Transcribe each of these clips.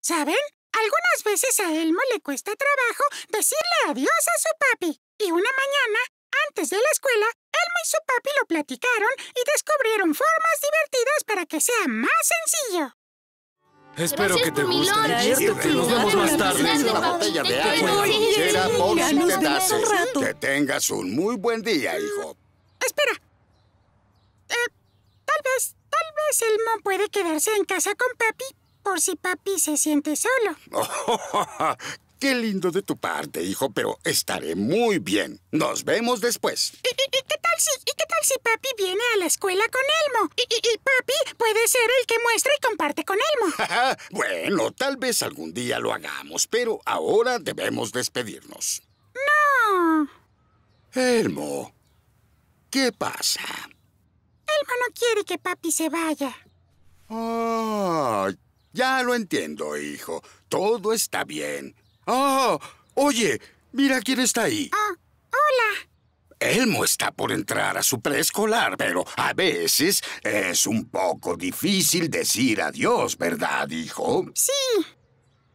¿Saben? Algunas veces a Elmo le cuesta trabajo decirle adiós a su papi. Y una mañana, antes de la escuela, Elmo y su papi lo platicaron y descubrieron formas divertidas para que sea más sencillo. Espero que te guste. Nos vemos más tarde. Una botella de agua Que tengas un muy buen día, hijo. Espera. Eh, tal vez, tal vez Elmo puede quedarse en casa con papi por si papi se siente solo. ¡Qué lindo de tu parte, hijo! Pero estaré muy bien. Nos vemos después. ¿Y, qué tal si, papi viene a la escuela con Elmo? Y, papi puede ser el que muestra y comparte con Elmo. bueno, tal vez algún día lo hagamos, pero ahora debemos despedirnos. No. Elmo, ¿qué pasa? Elmo no quiere que papi se vaya. ¡Ay, ya lo entiendo, hijo. Todo está bien. Oh, oye, mira quién está ahí. Ah, hola. Elmo está por entrar a su preescolar, pero a veces es un poco difícil decir adiós, ¿verdad, hijo? Sí.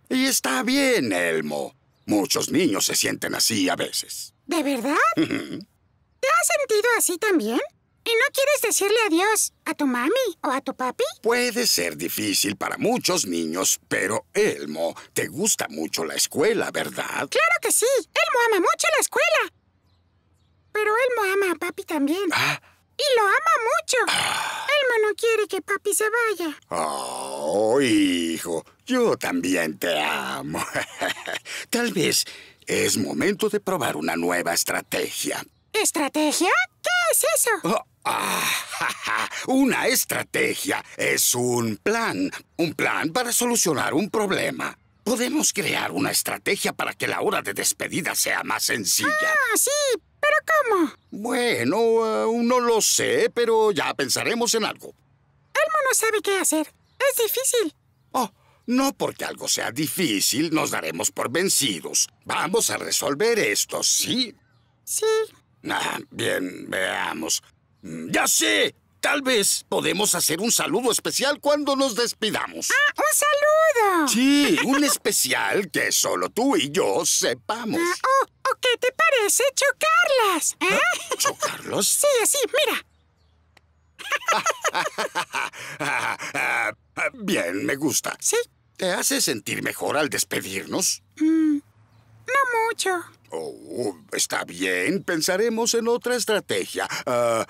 Y está bien, Elmo. Muchos niños se sienten así a veces. ¿De verdad? ¿Te has sentido así también? ¿Y no quieres decirle adiós a tu mami o a tu papi? Puede ser difícil para muchos niños, pero Elmo, te gusta mucho la escuela, ¿verdad? Claro que sí. Elmo ama mucho la escuela. Pero Elmo ama a papi también. Ah. Y lo ama mucho. Ah. Elmo no quiere que papi se vaya. Oh, hijo, yo también te amo. Tal vez es momento de probar una nueva estrategia. ¿Estrategia? ¿Qué es eso? Oh, Ah, una estrategia es un plan, un plan para solucionar un problema. Podemos crear una estrategia para que la hora de despedida sea más sencilla. Ah, sí, pero ¿cómo? Bueno, uno eh, no lo sé, pero ya pensaremos en algo. Elmo no sabe qué hacer. Es difícil. Oh, no porque algo sea difícil, nos daremos por vencidos. Vamos a resolver esto, ¿sí? Sí. Ah, bien, veamos. Mm, ya sé. Tal vez podemos hacer un saludo especial cuando nos despidamos. ¡Ah, un saludo! Sí, un especial que solo tú y yo sepamos. Ah, o, oh, qué te parece chocarlas? ¿Ah? ¿Eh? ¿Chocarlos? Sí, así, mira. Bien, me gusta. ¿Sí? ¿Te hace sentir mejor al despedirnos? Mm, no mucho. Oh, está bien, pensaremos en otra estrategia. Ah,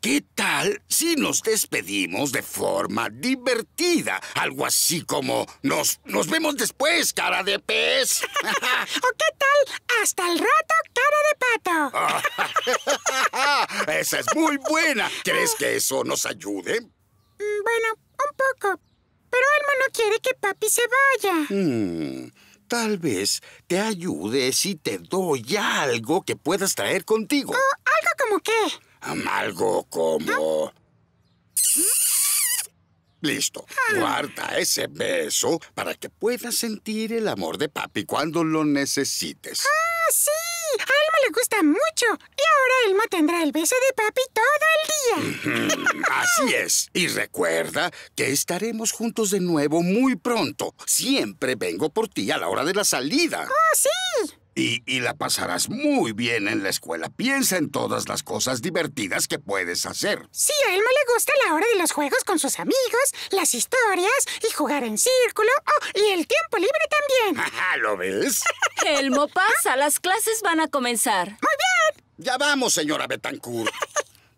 ¿Qué tal si nos despedimos de forma divertida? Algo así como nos, nos vemos después, cara de pez. ¿O qué tal hasta el rato, cara de pato? Esa es muy buena. ¿Crees que eso nos ayude? Mm, bueno, un poco. Pero Elmo no quiere que papi se vaya. Hmm. Tal vez te ayude si te doy algo que puedas traer contigo. Ah, ¿Algo como qué? Algo como... Listo. Ah. Guarda ese beso para que puedas sentir el amor de papi cuando lo necesites. Ah. Me gusta mucho. Y ahora Elmo tendrá el beso de papi todo el día. Así es. Y recuerda que estaremos juntos de nuevo muy pronto. Siempre vengo por ti a la hora de la salida. ¡Oh, sí! Y, la pasarás muy bien en la escuela. Piensa en todas las cosas divertidas que puedes hacer. Sí, a Elmo le gusta la hora de los juegos con sus amigos, las historias y jugar en círculo. Oh, y el tiempo libre también. Ah, ¿Lo ves? Elmo, pasa. Las clases van a comenzar. Muy bien. Ya vamos, señora Betancourt.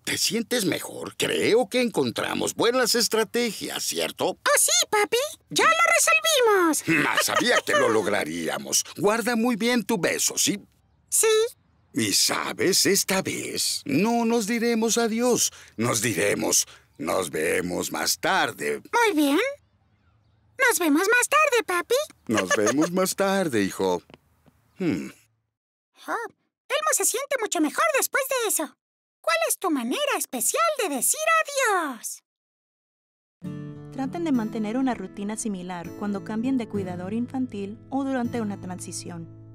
¿Te sientes mejor? Creo que encontramos buenas estrategias, ¿cierto? Oh, sí, papi. Ya lo resolvimos. Más sabía que lo lograríamos. Guarda muy bien tu beso, ¿sí? Sí. Y sabes, esta vez no nos diremos adiós. Nos diremos, nos vemos más tarde. Muy bien. Nos vemos más tarde, papi. Nos vemos más tarde, hijo. Hmm. Oh, Elmo se siente mucho mejor después de eso. ¿Cuál es tu manera especial de decir adiós? Traten de mantener una rutina similar cuando cambien de cuidador infantil o durante una transición.